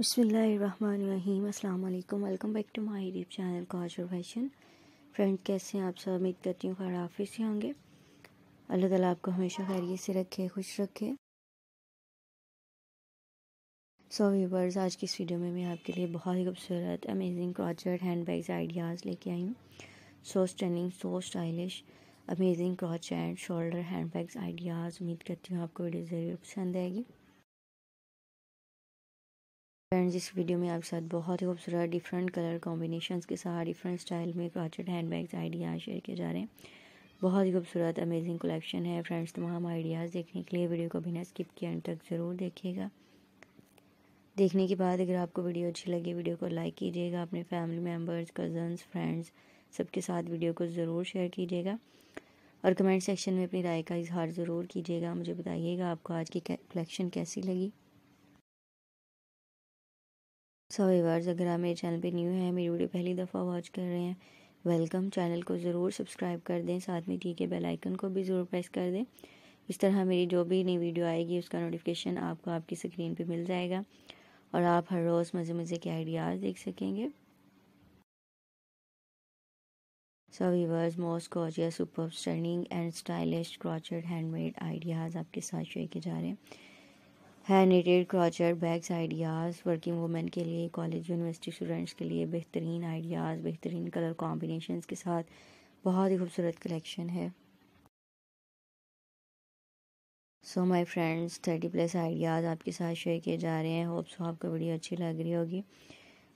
बसमीम अल्लाम welcome back to my YouTube channel काजर फैशन फ्रेंड कैसे हैं आप सब उम्मीद करती हूँ खैर ऑफिस से होंगे अल्लाह ताला आपको हमेशा खैरियत से रखे खुश रखे सो so, व्यूवर्स आज की इस वीडियो में मैं आपके लिए बहुत ही खूबसूरत amazing crocheted handbags ideas लेके आई हूँ so stunning so stylish amazing crocheted shoulder handbags ideas उम्मीद करती हूँ आपको वीडियो ज़रूर पसंद आएगी फ्रेंड्स इस वीडियो में आपके साथ बहुत ही खूबसूरत डिफरेंट कलर कॉम्बिनेशंस के साथ डिफरेंट स्टाइल में क्राचेड हैंडबैग्स आइडियाज़ शेयर किए जा रहे हैं बहुत ही खूबसूरत अमेजिंग कलेक्शन है फ्रेंड्स तमाम आइडियाज़ देखने के लिए वीडियो को बिना स्किप किए अंत तक ज़रूर देखिएगा देखने के बाद अगर आपको वीडियो अच्छी लगी वीडियो को लाइक कीजिएगा अपने फैमिली मेम्बर्स कज़न्स फ्रेंड्स सबके साथ वीडियो को ज़रूर शेयर कीजिएगा और कमेंट सेक्शन में अपनी राय का इजहार ज़रूर कीजिएगा मुझे बताइएगा आपको आज की कलेक्शन कैसी लगी सो वीवर्स अगर आप मेरे चैनल पे न्यू हैं मेरी वीडियो पहली दफ़ा वॉच कर रहे हैं वेलकम चैनल को ज़रूर सब्सक्राइब कर दें साथ में ठीक है बेल आइकन को भी ज़रूर प्रेस कर दें इस तरह मेरी जो भी नई वीडियो आएगी उसका नोटिफिकेशन आपको आपकी स्क्रीन पर मिल जाएगा और आप हर रोज़ मज़े मज़े के आइडियाज़ देख सकेंगे सभी वर्स मोस्ट कॉजिया super stunning and stylish crocheted handmade ideas आपके साथ शेयर किए जा रहे हैं hand knitted crochet bags ideas working women के लिए कॉलेज यूनिवर्सिटी स्टूडेंट्स के लिए बेहतरीन आइडियाज़ बेहतरीन कलर कॉम्बिनेशन के साथ बहुत ही खूबसूरत कलेक्शन है so my friends thirty plus ideas आपके साथ शेयर किए जा रहे हैं होप्स आपको वीडियो अच्छी लग रही होगी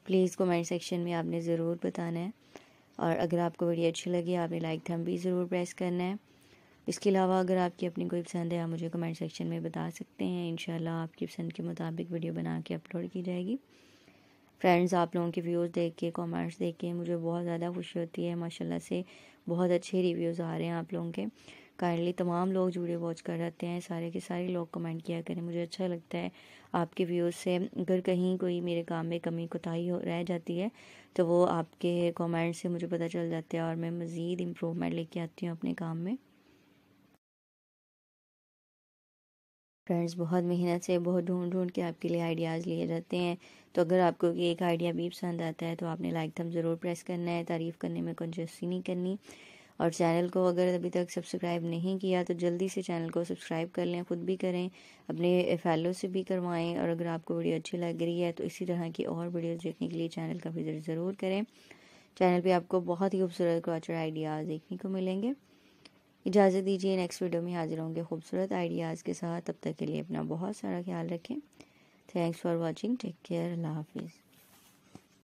प्लीज़ कमेंट सेक्शन में आपने ज़रूर बताना है और अगर आपको वीडियो अच्छी लगी आपने लाइक थम भी ज़रूर प्रेस करना है इसके अलावा अगर आपकी अपनी कोई पसंद है आप मुझे कमेंट सेक्शन में बता सकते हैं इन आपकी पसंद के मुताबिक वीडियो बना के अपलोड की जाएगी फ्रेंड्स आप लोगों के व्यूज़ देख के कॉमेंट्स देख के मुझे बहुत ज़्यादा खुशी होती है माशाल्लाह से बहुत अच्छे रिव्यूज़ आ रहे हैं आप लोगों के काइंडली तमाम लोग जुड़े वॉच कर रहते हैं सारे के सारे लोग कमेंट किया करें मुझे अच्छा लगता है आपके व्यूज़ से अगर कहीं कोई मेरे काम में कमी कोताही हो रह जाती है तो वो आपके कमेंट से मुझे पता चल जाता है और मैं मज़ीद इम्प्रूवमेंट लेके आती हूँ अपने काम में फ्रेंड्स बहुत मेहनत से बहुत ढूंढ ढूंढ के आपके लिए आइडियाज़ लिए रहते हैं तो अगर आपको एक आइडिया भी पसंद आता है तो आपने लाइक थम ज़रूर प्रेस करना है तारीफ़ करने में कंजस्सी नहीं करनी और चैनल को अगर अभी तक सब्सक्राइब नहीं किया तो जल्दी से चैनल को सब्सक्राइब कर लें खुद भी करें अपने फैलो से भी करवाएं और अगर आपको वीडियो अच्छी लग रही है तो इसी तरह की और वीडियोज़ देखने के लिए चैनल का विजिट ज़रूर करें चैनल पर आपको बहुत ही खूबसूरत क्रोचर आइडियाज़ देखने को मिलेंगे इजाज़त दीजिए नेक्स्ट वीडियो में हाजिर होंगे खूबसूरत आइडियाज़ के साथ तब तक के लिए अपना बहुत सारा ख्याल रखें thanks for watching take care अल्लाह हाफिज़